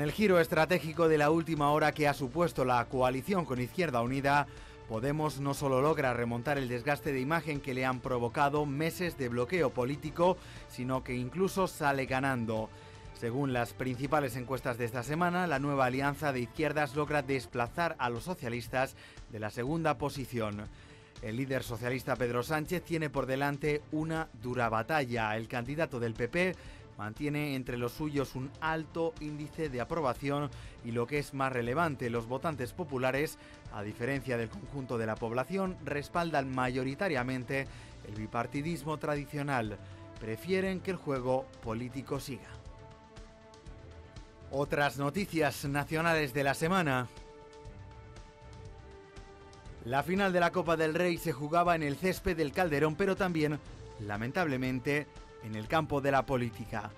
En el giro estratégico de la última hora que ha supuesto la coalición con Izquierda Unida, Podemos no solo logra remontar el desgaste de imagen que le han provocado meses de bloqueo político, sino que incluso sale ganando. Según las principales encuestas de esta semana, la nueva alianza de izquierdas logra desplazar a los socialistas de la segunda posición. El líder socialista Pedro Sánchez tiene por delante una dura batalla. El candidato del PP mantiene entre los suyos un alto índice de aprobación y lo que es más relevante, los votantes populares, a diferencia del conjunto de la población, respaldan mayoritariamente el bipartidismo tradicional. Prefieren que el juego político siga. Otras noticias nacionales de la semana. La final de la Copa del Rey se jugaba en el césped del Calderón, pero también, lamentablemente, en el campo de la política.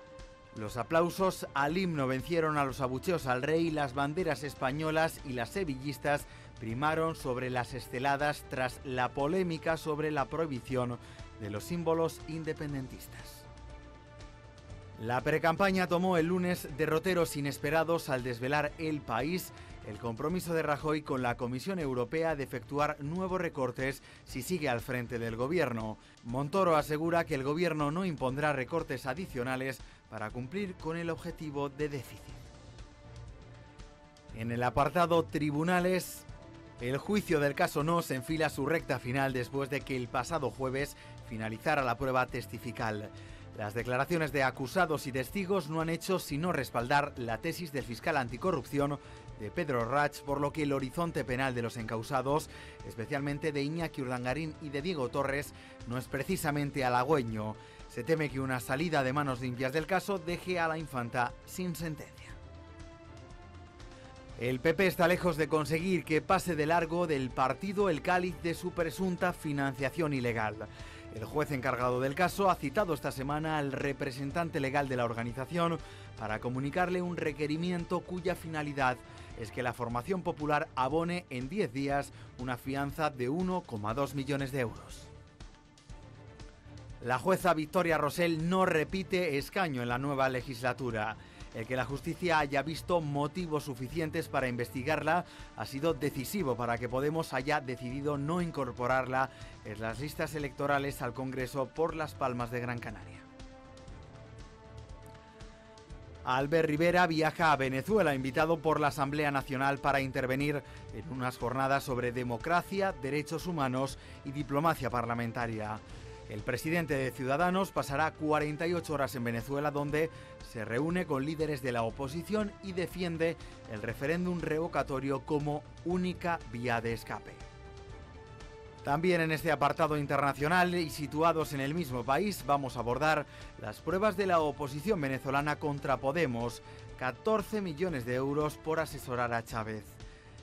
Los aplausos al himno vencieron a los abucheos al rey, las banderas españolas y las sevillistas primaron sobre las esteladas tras la polémica sobre la prohibición de los símbolos independentistas. La precampaña tomó el lunes derroteros inesperados al desvelar el país el compromiso de Rajoy con la Comisión Europea de efectuar nuevos recortes si sigue al frente del gobierno. Montoro asegura que el gobierno no impondrá recortes adicionales para cumplir con el objetivo de déficit. En el apartado Tribunales, el juicio del caso No se enfila su recta final después de que el pasado jueves finalizara la prueba testifical. Las declaraciones de acusados y testigos no han hecho sino respaldar la tesis del fiscal anticorrupción de Pedro Rach, por lo que el horizonte penal de los encausados, especialmente de Iñaki Urdangarín y de Diego Torres, no es precisamente halagüeño. Se teme que una salida de manos limpias del caso deje a la infanta sin sentencia. El PP está lejos de conseguir que pase de largo del partido el cáliz de su presunta financiación ilegal. El juez encargado del caso ha citado esta semana al representante legal de la organización para comunicarle un requerimiento cuya finalidad es que la formación popular abone en 10 días una fianza de 1,2 millones de euros. La jueza Victoria Rosell no repite escaño en la nueva legislatura. El que la justicia haya visto motivos suficientes para investigarla ha sido decisivo para que Podemos haya decidido no incorporarla en las listas electorales al Congreso por las Palmas de Gran Canaria. Albert Rivera viaja a Venezuela, invitado por la Asamblea Nacional para intervenir en unas jornadas sobre democracia, derechos humanos y diplomacia parlamentaria. El presidente de Ciudadanos pasará 48 horas en Venezuela donde se reúne con líderes de la oposición y defiende el referéndum revocatorio como única vía de escape. También en este apartado internacional y situados en el mismo país vamos a abordar las pruebas de la oposición venezolana contra Podemos, 14 millones de euros por asesorar a Chávez.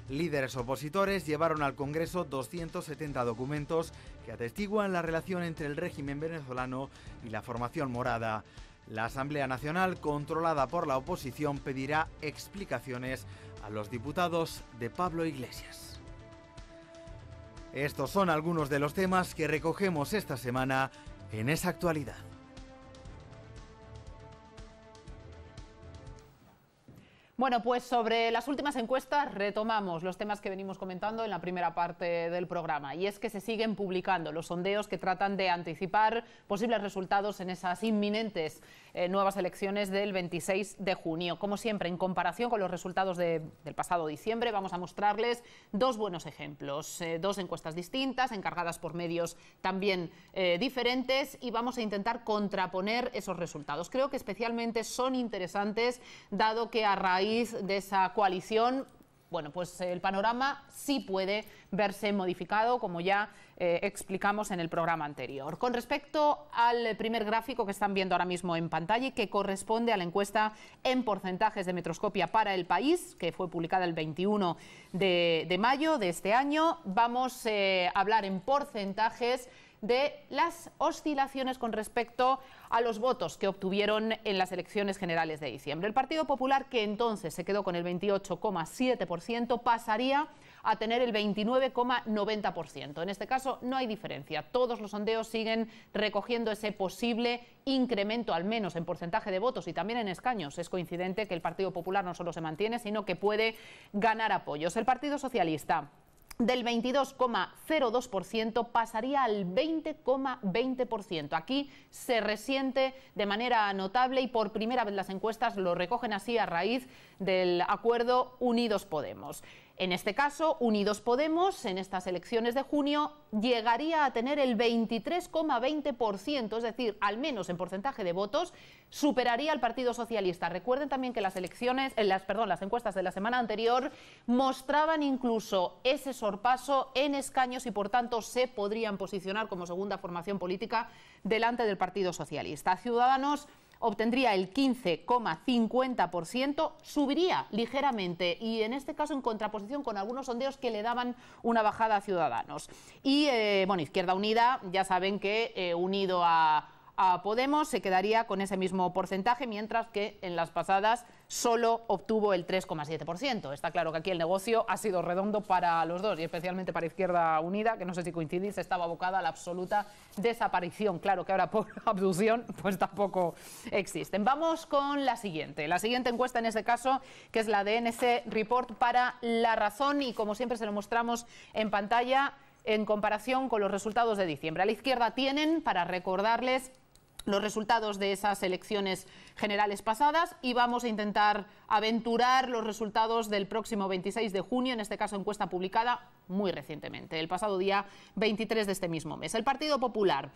Líderes opositores llevaron al Congreso 270 documentos que atestiguan la relación entre el régimen venezolano y la formación morada. La Asamblea Nacional, controlada por la oposición, pedirá explicaciones a los diputados de Pablo Iglesias. Estos son algunos de los temas que recogemos esta semana en esa actualidad. Bueno, pues sobre las últimas encuestas retomamos los temas que venimos comentando en la primera parte del programa. Y es que se siguen publicando los sondeos que tratan de anticipar posibles resultados en esas inminentes eh, nuevas elecciones del 26 de junio. Como siempre, en comparación con los resultados del pasado diciembre, vamos a mostrarles dos buenos ejemplos, eh, dos encuestas distintas, encargadas por medios también eh, diferentes, y vamos a intentar contraponer esos resultados. Creo que especialmente son interesantes, dado que a raíz de esa coalición bueno, pues el panorama sí puede verse modificado, como ya eh, explicamos en el programa anterior. Con respecto al primer gráfico que están viendo ahora mismo en pantalla que corresponde a la encuesta en porcentajes de metroscopia para el país, que fue publicada el 21 de, mayo de este año, vamos eh, a hablar en porcentajes de las oscilaciones con respecto a los votos que obtuvieron en las elecciones generales de diciembre. El Partido Popular, que entonces se quedó con el 28,7%, pasaría a tener el 29,90%. En este caso no hay diferencia. Todos los sondeos siguen recogiendo ese posible incremento, al menos en porcentaje de votos y también en escaños. Es coincidente que el Partido Popular no solo se mantiene, sino que puede ganar apoyos. El Partido Socialista del 22,02% pasaría al 20,20%. Aquí se resiente de manera notable y por primera vez las encuestas lo recogen así a raíz del acuerdo Unidos Podemos. En este caso, Unidos Podemos, en estas elecciones de junio, llegaría a tener el 23,20%, es decir, al menos en porcentaje de votos, superaría al Partido Socialista. Recuerden también que las elecciones, eh, las, perdón, las encuestas de la semana anterior mostraban incluso ese sorpaso en escaños y por tanto se podrían posicionar como segunda formación política delante del Partido Socialista. Ciudadanos obtendría el 15,50%, subiría ligeramente y en este caso en contraposición con algunos sondeos que le daban una bajada a Ciudadanos. Y eh, bueno, Izquierda Unida, ya saben que eh, unido a Podemos, se quedaría con ese mismo porcentaje, mientras que en las pasadas solo obtuvo el 3,7%. Está claro que aquí el negocio ha sido redondo para los dos y especialmente para Izquierda Unida, que no sé si coincidís, estaba abocada a la absoluta desaparición. Claro que ahora por abducción pues tampoco existen. Vamos con la siguiente. La siguiente encuesta en este caso, que es la de DNC Report para La Razón y como siempre se lo mostramos en pantalla en comparación con los resultados de diciembre. A la izquierda tienen, para recordarles, los resultados de esas elecciones generales pasadas y vamos a intentar aventurar los resultados del próximo 26 de junio, en este caso encuesta publicada muy recientemente, el pasado día 23 de este mismo mes. El Partido Popular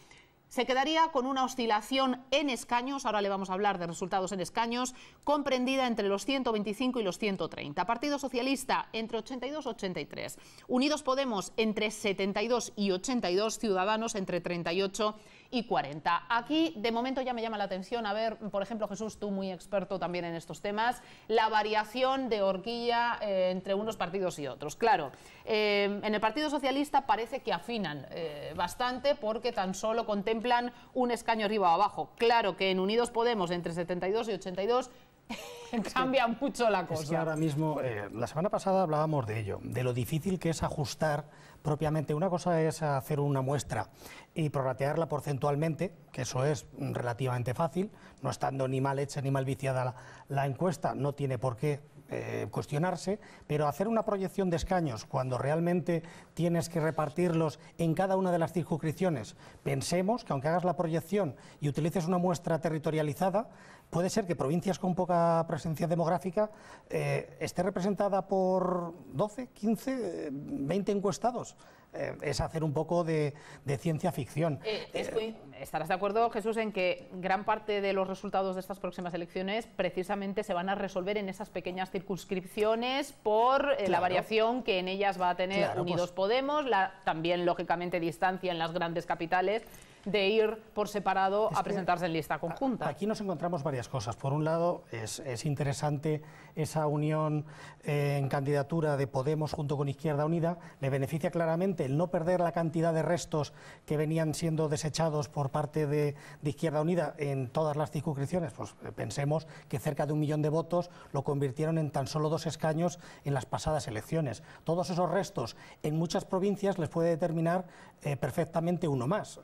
se quedaría con una oscilación en escaños, ahora le vamos a hablar de resultados en escaños, comprendida entre los 125 y los 130. Partido Socialista entre 82 y 83. Unidos Podemos entre 72 y 82. Ciudadanos entre 38 y y 40. Aquí, de momento, ya me llama la atención, a ver, por ejemplo, Jesús, tú muy experto también en estos temas, la variación de horquilla eh, entre unos partidos y otros. Claro, eh, en el Partido Socialista parece que afinan eh, bastante porque tan solo contemplan un escaño arriba o abajo. Claro que en Unidos Podemos, entre 72 y 82, cambia mucho la cosa. Es ahora mismo, la semana pasada hablábamos de ello, de lo difícil que es ajustar propiamente. Una cosa es hacer una muestra y prorratearla porcentualmente, que eso es relativamente fácil, no estando ni mal hecha ni mal viciada la, encuesta, no tiene por qué eh, cuestionarse, pero hacer una proyección de escaños cuando realmente tienes que repartirlos en cada una de las circunscripciones, pensemos que aunque hagas la proyección y utilices una muestra territorializada, puede ser que provincias con poca presencia demográfica eh, esté representada por 12, 15, 20 encuestados. Eh, es hacer un poco de, ciencia ficción. Eh, ¿Estarás de acuerdo, Jesús, en que gran parte de los resultados de estas próximas elecciones precisamente se van a resolver en esas pequeñas circunscripciones por la variación que en ellas va a tener pues Unidos Podemos, la, también, lógicamente, distancia en las grandes capitales? de ir por separado a presentarse en lista conjunta. Aquí nos encontramos varias cosas. Por un lado, es, interesante esa unión eh, en candidatura de Podemos junto con Izquierda Unida. Le beneficia claramente el no perder la cantidad de restos que venían siendo desechados por parte de, Izquierda Unida en todas las circunscripciones. Pues eh, pensemos que cerca de un millón de votos lo convirtieron en tan solo dos escaños en las pasadas elecciones. Todos esos restos en muchas provincias les puede determinar eh, perfectamente uno más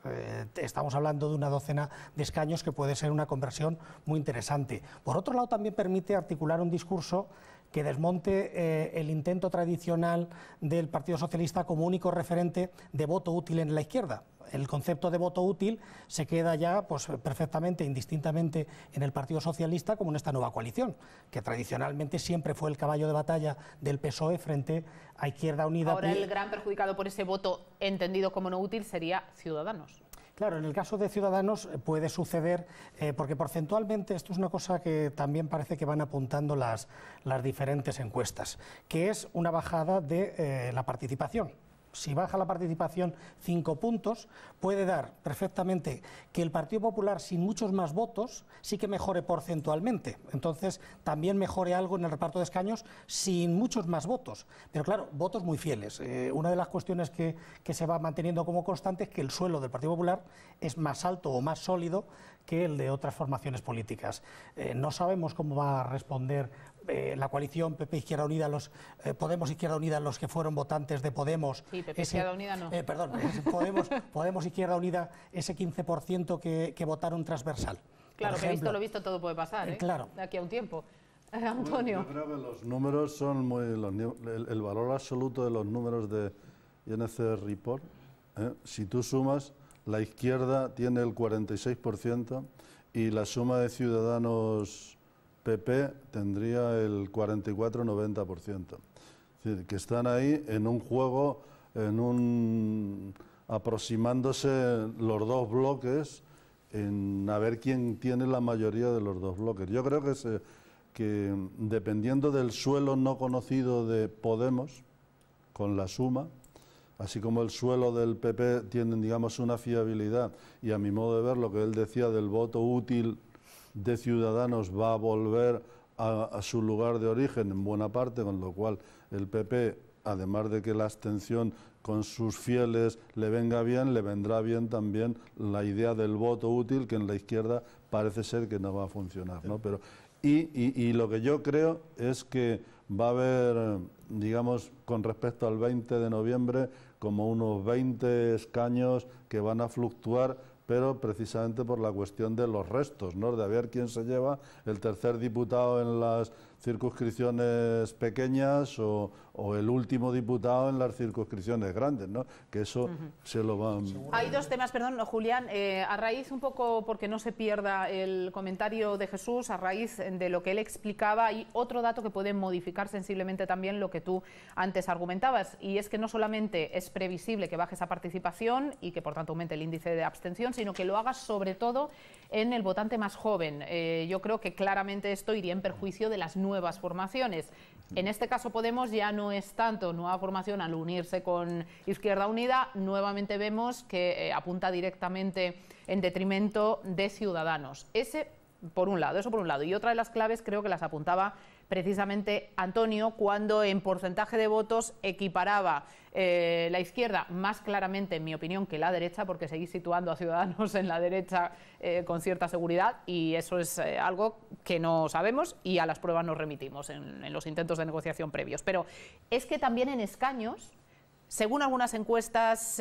estamos hablando de una docena de escaños que puede ser una conversión muy interesante. Por otro lado, también permite articular un discurso que desmonte eh, el intento tradicional del Partido Socialista como único referente de voto útil en la izquierda el concepto de voto útil se queda ya pues, perfectamente, indistintamente en el Partido Socialista como en esta nueva coalición, que tradicionalmente siempre fue el caballo de batalla del PSOE frente a Izquierda Unida. Ahora el gran perjudicado por ese voto entendido como no útil sería Ciudadanos. Claro, en el caso de Ciudadanos eh, puede suceder, eh, porque porcentualmente esto es una cosa que también parece que van apuntando las, las diferentes encuestas, que es una bajada de eh, la participación si baja la participación cinco puntos, puede dar perfectamente que el Partido Popular, sin muchos más votos, sí que mejore porcentualmente. Entonces, también mejore algo en el reparto de escaños sin muchos más votos. Pero claro, votos muy fieles. Eh, una de las cuestiones que, que se va manteniendo como constante es que el suelo del Partido Popular es más alto o más sólido que el de otras formaciones políticas. Eh, no sabemos cómo va a responder eh, la coalición PP Izquierda Unida, los eh, Podemos Izquierda Unida, los que fueron votantes de Podemos. Sí, PP Izquierda Unida no. Eh, perdón, Podemos, Podemos Izquierda Unida, ese 15% que, votaron transversal. Claro, que visto lo visto todo puede pasar, Claro. De aquí a un tiempo. Antonio. los números son muy. el, el, valor absoluto de los números de INC Report, si tú sumas, la izquierda tiene el 46% y la suma de ciudadanos PP tendría el 44-90%. Es decir, que están ahí en un juego, en un aproximándose los dos bloques en a ver quién tiene la mayoría de los dos bloques. Yo creo que, que dependiendo del suelo no conocido de Podemos, con la suma, así como el suelo del PP tienen, digamos, una fiabilidad, y a mi modo de ver, lo que él decía del voto útil de Ciudadanos va a volver a, su lugar de origen en buena parte, con lo cual el PP, además de que la abstención con sus fieles le venga bien, le vendrá bien también la idea del voto útil que en la izquierda parece ser que no va a funcionar. ¿no? Pero, y, y, lo que yo creo es que va a haber, digamos, con respecto al 20 de noviembre, como unos 20 escaños que van a fluctuar pero precisamente por la cuestión de los restos, ¿no? de haber ver quién se lleva el tercer diputado en las circunscripciones pequeñas o, el último diputado en las circunscripciones grandes, ¿no? Que eso se lo van... Hay dos temas, perdón, Julián, eh, a raíz un poco, porque no se pierda el comentario de Jesús, a raíz de lo que él explicaba, hay otro dato que puede modificar sensiblemente también lo que tú antes argumentabas, y es que no solamente es previsible que baje esa participación y que por tanto aumente el índice de abstención, sino que lo hagas sobre todo en el votante más joven. Eh, yo creo que claramente esto iría en perjuicio de las nuevas nuevas formaciones. En este caso Podemos ya no es tanto nueva formación al unirse con Izquierda Unida, nuevamente vemos que eh, apunta directamente en detrimento de Ciudadanos. Ese por un lado, eso por un lado. Y otra de las claves creo que las apuntaba precisamente Antonio cuando en porcentaje de votos equiparaba eh, la izquierda, más claramente en mi opinión que la derecha, porque seguís situando a Ciudadanos en la derecha eh, con cierta seguridad y eso es eh, algo que no sabemos y a las pruebas nos remitimos en, en los intentos de negociación previos. Pero es que también en escaños, según algunas encuestas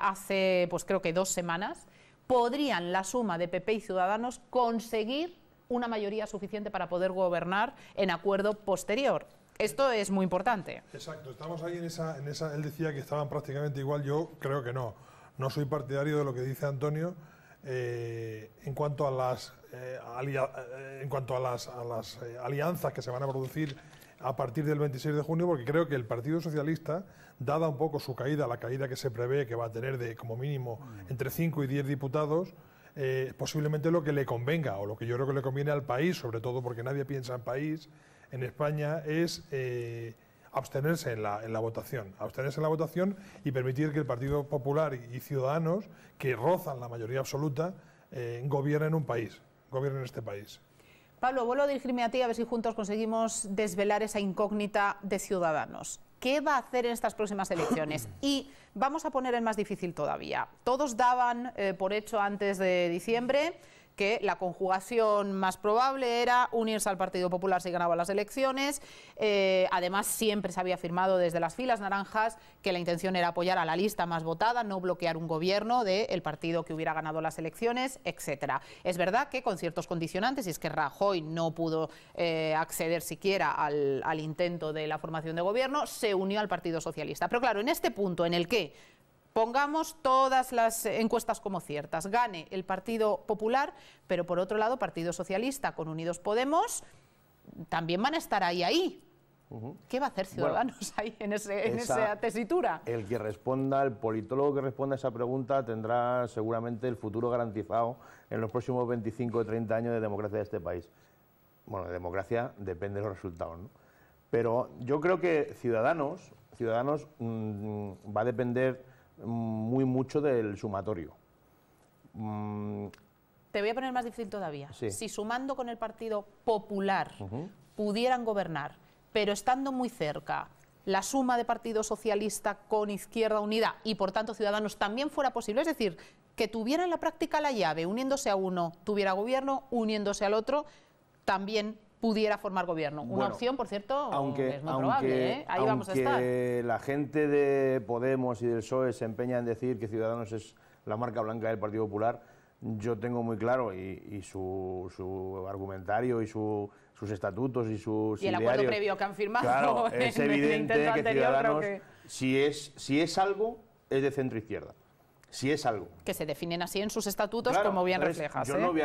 hace pues creo que dos semanas, podrían la suma de PP y Ciudadanos conseguir una mayoría suficiente para poder gobernar en acuerdo posterior. Esto es muy importante. Exacto, estamos ahí en esa, él decía que estaban prácticamente igual, yo creo que no. No soy partidario de lo que dice Antonio eh, en cuanto a las, eh, eh, en cuanto a las, alianzas que se van a producir a partir del 26 de junio, porque creo que el Partido Socialista, dada un poco su caída, la caída que se prevé que va a tener de como mínimo entre 5 y 10 diputados, eh, posiblemente lo que le convenga o lo que yo creo que le conviene al país, sobre todo porque nadie piensa en país, en España, es eh, abstenerse en la, votación. Abstenerse en la votación y permitir que el Partido Popular y, Ciudadanos, que rozan la mayoría absoluta, eh, gobiernen un país, gobiernen este país. Pablo, vuelvo a dirigirme a ti a ver si juntos conseguimos desvelar esa incógnita de Ciudadanos qué va a hacer en estas próximas elecciones. Y vamos a poner el más difícil todavía. Todos daban eh, por hecho antes de diciembre que la conjugación más probable era unirse al Partido Popular si ganaba las elecciones. Eh, además, siempre se había afirmado desde las filas naranjas que la intención era apoyar a la lista más votada, no bloquear un gobierno del partido que hubiera ganado las elecciones, etc. Es verdad que con ciertos condicionantes, y es que Rajoy no pudo eh, acceder siquiera al, al intento de la formación de gobierno, se unió al Partido Socialista. Pero claro, en este punto en el que pongamos todas las encuestas como ciertas, gane el Partido Popular, pero por otro lado Partido Socialista con Unidos Podemos también van a estar ahí, ahí. ¿Qué va a hacer Ciudadanos ahí en, esa, tesitura? El que responda, el politólogo que responda a esa pregunta tendrá seguramente el futuro garantizado en los próximos 25 o 30 años de democracia de este país. Bueno, de democracia depende de los resultados, ¿no? Pero yo creo que Ciudadanos, Ciudadanos mm, va a depender muy mucho del sumatorio. Mm, Te voy a poner más difícil todavía. Si sumando con el Partido Popular pudieran gobernar, pero estando muy cerca, la suma de Partido Socialista con Izquierda Unida y por tanto Ciudadanos también fuera posible, es decir, que tuviera en la práctica la llave, uniéndose a uno tuviera gobierno, uniéndose al otro también pudiera formar gobierno. Una opción, por cierto, aunque, es muy probable. ¿eh? La gente de Podemos y del PSOE se empeña en decir que Ciudadanos es la marca blanca del Partido Popular. Yo tengo muy claro y, su, su, argumentario y su, sus estatutos y sus. Y el acuerdo previo que han firmado. es evidente que Ciudadanos, Si, es, si es algo, es de centro izquierda si es algo. Que se definen así en sus estatutos, como bien reflejas. ¿eh? Yo, no voy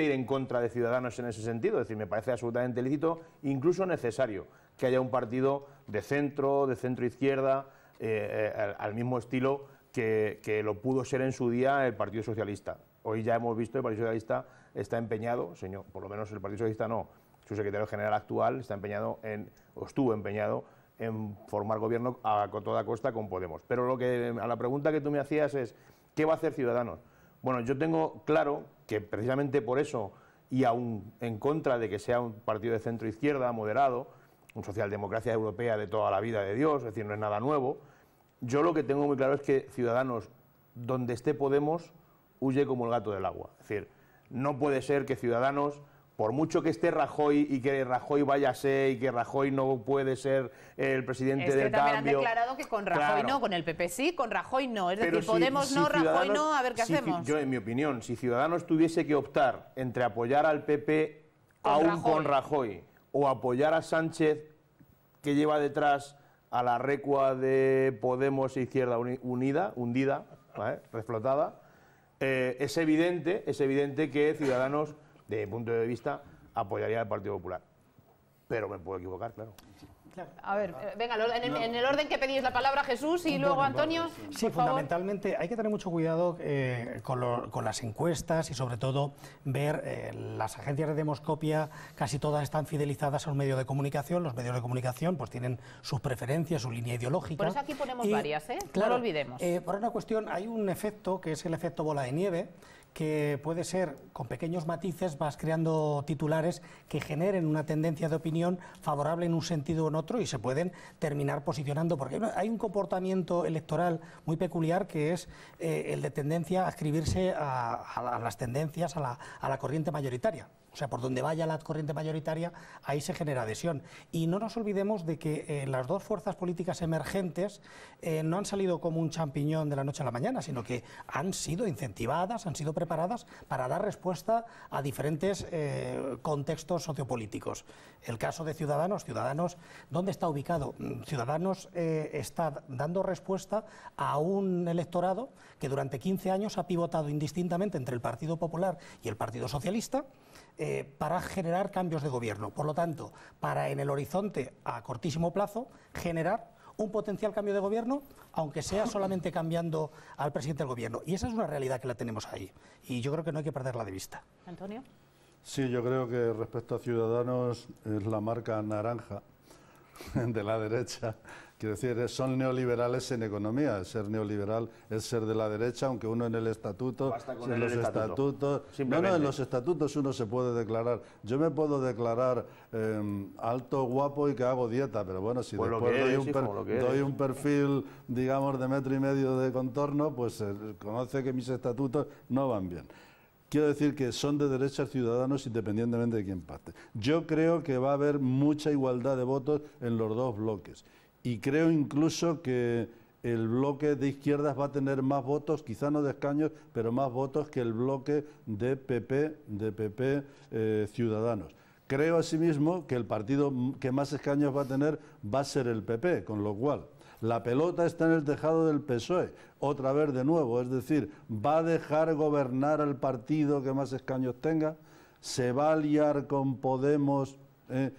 a, ir en contra de Ciudadanos en ese sentido, es decir, me parece absolutamente lícito, incluso necesario, que haya un partido de centro, de centro-izquierda, eh, eh, al, mismo estilo que, lo pudo ser en su día el Partido Socialista. Hoy ya hemos visto que el Partido Socialista está empeñado, señor, por lo menos el Partido Socialista no, su secretario general actual está empeñado en, o estuvo empeñado en formar gobierno a toda costa con Podemos. Pero lo que, a la pregunta que tú me hacías es, ¿qué va a hacer Ciudadanos? Bueno, yo tengo claro que precisamente por eso, y aún en contra de que sea un partido de centro-izquierda, moderado, un socialdemocracia europea de toda la vida de Dios, es decir, no es nada nuevo, yo lo que tengo muy claro es que Ciudadanos, donde esté Podemos, huye como el gato del agua. Es decir, no puede ser que Ciudadanos por mucho que esté Rajoy y que Rajoy vaya a ser y que Rajoy no puede ser el presidente es del también han declarado que con Rajoy no, con el PP sí, con Rajoy no. Es decir, Podemos no, Rajoy no, a ver qué hacemos. Yo, en mi opinión, si Ciudadanos tuviese que optar entre apoyar al PP aún con Rajoy o apoyar a Sánchez, que lleva detrás a la recua de Podemos e Izquierda Unida, hundida, reflotada, eh, es, evidente, es evidente que Ciudadanos de punto de vista, apoyaría al Partido Popular. Pero me puedo equivocar, claro. A ver, eh, venga, en el, orden que pedís la palabra Jesús y luego Antonio. sí, fundamentalmente hay que tener mucho cuidado eh, con, con, las encuestas y sobre todo ver eh, las agencias de demoscopia, casi todas están fidelizadas a un medio de comunicación, los medios de comunicación pues tienen sus preferencias, su línea ideológica. Por eso aquí ponemos varias, ¿eh? Claro, no lo olvidemos. por una cuestión, hay un efecto que es el efecto bola de nieve, que puede ser, con pequeños matices, vas creando titulares que generen una tendencia de opinión favorable en un sentido o en otro y se pueden terminar posicionando, porque hay un comportamiento electoral muy peculiar que es eh, el de tendencia a escribirse a, las tendencias, a la corriente mayoritaria. O sea, por donde vaya la corriente mayoritaria, ahí se genera adhesión. Y no nos olvidemos de que eh, las dos fuerzas políticas emergentes eh, no han salido como un champiñón de la noche a la mañana, sino que han sido incentivadas, han sido preparadas para dar respuesta a diferentes eh, contextos sociopolíticos. El caso de Ciudadanos, Ciudadanos, ¿dónde está ubicado? Mm, Ciudadanos está dando respuesta a un electorado que durante 15 años ha pivotado indistintamente entre el Partido Popular y el Partido Socialista eh, para generar cambios de gobierno. Por lo tanto, para en el horizonte a cortísimo plazo generar un potencial cambio de gobierno, aunque sea solamente cambiando al presidente del gobierno. Y esa es una realidad que la tenemos ahí. Y yo creo que no hay que perderla de vista. Antonio. Sí, yo creo que respecto a Ciudadanos es la marca naranja de la derecha Quiero decir, son neoliberales en economía. Ser neoliberal es ser de la derecha, aunque uno en el estatuto, en los estatutos, no, no, en los estatutos uno se puede declarar. Yo me puedo declarar em, alto, guapo y que hago dieta, pero bueno, si pues después doy, un, perfil, digamos, de metro y medio de contorno, pues conoce que mis estatutos no van bien. Quiero decir que son de derecha ciudadanos independientemente de quién parte. Yo creo que va a haber mucha igualdad de votos en los dos bloques y creo incluso que el bloque de izquierdas va a tener más votos, quizá no de escaños, pero más votos que el bloque de PP, de PP eh, Ciudadanos. Creo asimismo que el partido que más escaños va a tener va a ser el PP, con lo cual la pelota está en el tejado del PSOE, otra vez de nuevo, es decir, va a dejar gobernar al partido que más escaños tenga, se va a liar con Podemos eh,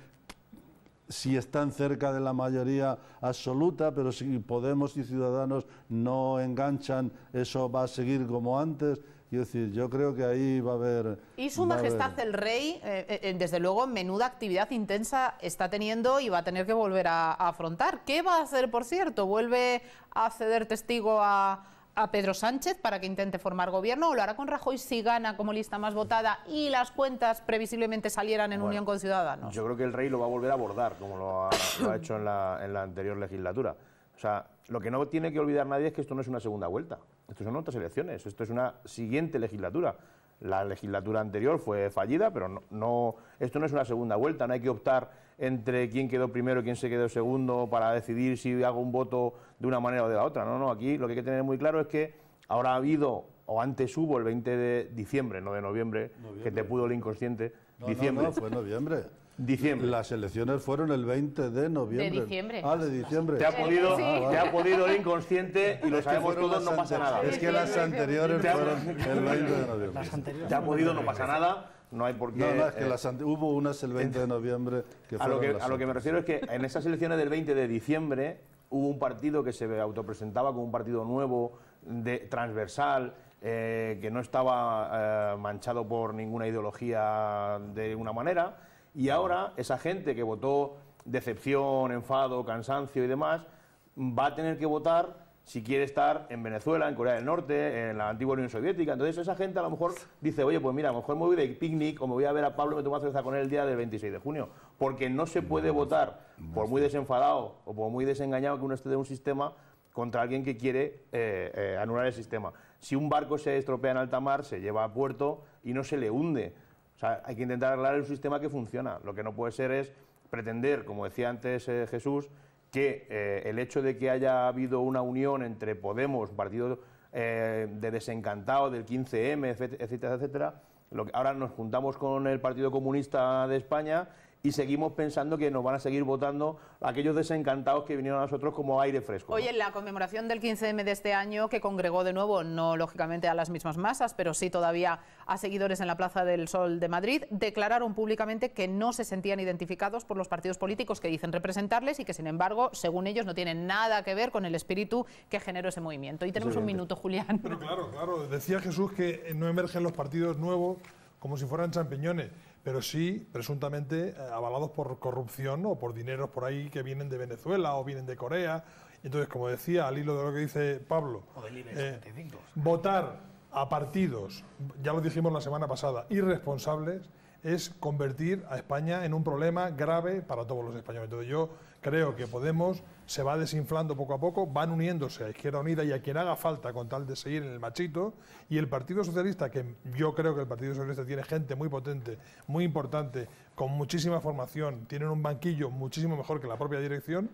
si están cerca de la mayoría absoluta, pero si Podemos y Ciudadanos no enganchan, eso va a seguir como antes. yo creo que ahí va a haber... Y su majestad el rey, eh, eh, eh, desde luego, menuda actividad intensa está teniendo y va a tener que volver a, a afrontar. ¿Qué va a hacer, por cierto? ¿Vuelve a ceder testigo a, a Pedro Sánchez para que intente formar gobierno o lo hará con Rajoy si gana como lista más votada y las cuentas previsiblemente salieran en unión con Ciudadanos? Yo creo que el rey lo va a volver a abordar como lo ha, hecho en la, anterior legislatura. O sea, lo que no tiene que olvidar nadie es que esto no es una segunda vuelta, esto son otras elecciones, esto es una siguiente legislatura. La legislatura anterior fue fallida, pero no esto no es una segunda vuelta, no hay que optar entre quién quedó primero, y quién se quedó segundo, para decidir si hago un voto de una manera o de la otra. No, no, aquí lo que hay que tener muy claro es que ahora ha habido, o antes hubo el 20 de diciembre, no de noviembre, que te pudo el inconsciente, no, diciembre. No, no, fue noviembre. Diciembre. Las elecciones fueron el 20 de noviembre. De diciembre. Ah, de diciembre. Te ha podido, ah, te ha podido el inconsciente y lo sabemos todos, no pasa nada. Es que las anteriores fueron el 20 de noviembre. Te ha podido, no pasa nada no hay por qué... Eh, hubo unas el 20 de noviembre que a lo que, me refiero es que en esas elecciones del 20 de diciembre hubo un partido que se autopresentaba como un partido nuevo, de, transversal, eh, que no estaba eh, manchado por ninguna ideología de una manera, y ahora esa gente que votó decepción, enfado, cansancio y demás, va a tener que votar si quiere estar en Venezuela, en Corea del Norte, en la antigua Unión Soviética. Entonces esa gente a lo mejor dice, oye, pues mira, a lo mejor me voy de picnic o me voy a ver a Pablo y me tomo una cerveza con él el día del 26 de junio. Porque no se puede votar, por muy desenfadado o por muy desengañado que uno esté de un sistema, contra alguien que quiere eh, eh, anular el sistema. Si un barco se estropea en alta mar, se lleva a puerto y no se le hunde. O sea, hay que intentar arreglar el sistema que funciona. Lo que no puede ser es pretender, como decía antes eh, Jesús, que eh, el hecho de que haya habido una unión entre Podemos, partido eh, de desencantado del 15M, etcétera, etcétera, ahora nos juntamos con el Partido Comunista de España y seguimos pensando que nos van a seguir votando aquellos desencantados que vinieron a nosotros como aire fresco. Oye, en la conmemoración del 15M de este año, que congregó de nuevo, no lógicamente a las mismas masas, pero sí todavía a seguidores en la Plaza del Sol de Madrid, declararon públicamente que no se sentían identificados por los partidos políticos que dicen representarles y que, sin embargo, según ellos, no tienen nada que ver con el espíritu que generó ese movimiento. Y tenemos un minuto, Julián. Pero claro, claro, decía Jesús que no emergen los partidos nuevos como si fueran champiñones pero sí presuntamente eh, avalados por corrupción o por dineros por ahí que vienen de Venezuela o vienen de Corea. Entonces, como decía, al hilo de lo que dice Pablo, eh, votar a partidos, ya lo dijimos la semana pasada, irresponsables, es convertir a España en un problema grave para todos los españoles. Entonces, yo creo que Podemos se va desinflando poco a poco, van uniéndose a Izquierda Unida y a quien haga falta con tal de seguir en el machito, y el Partido Socialista, que yo creo que el Partido Socialista tiene gente muy potente, muy importante, con muchísima formación, tienen un banquillo muchísimo mejor que la propia dirección,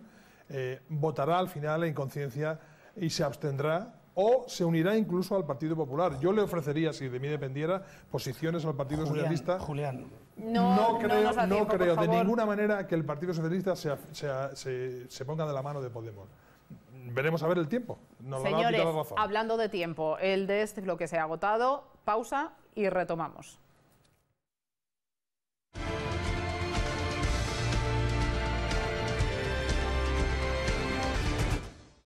eh, votará al final en conciencia y se abstendrá o se unirá incluso al Partido Popular. Yo le ofrecería, si de mí dependiera, posiciones al Partido Socialista. Julián, no, creo, no, creo de ninguna manera que el Partido Socialista se, se, ponga de la mano de Podemos veremos a ver el tiempo. Señores, hablando de tiempo, el de este que se ha agotado. Pausa y retomamos.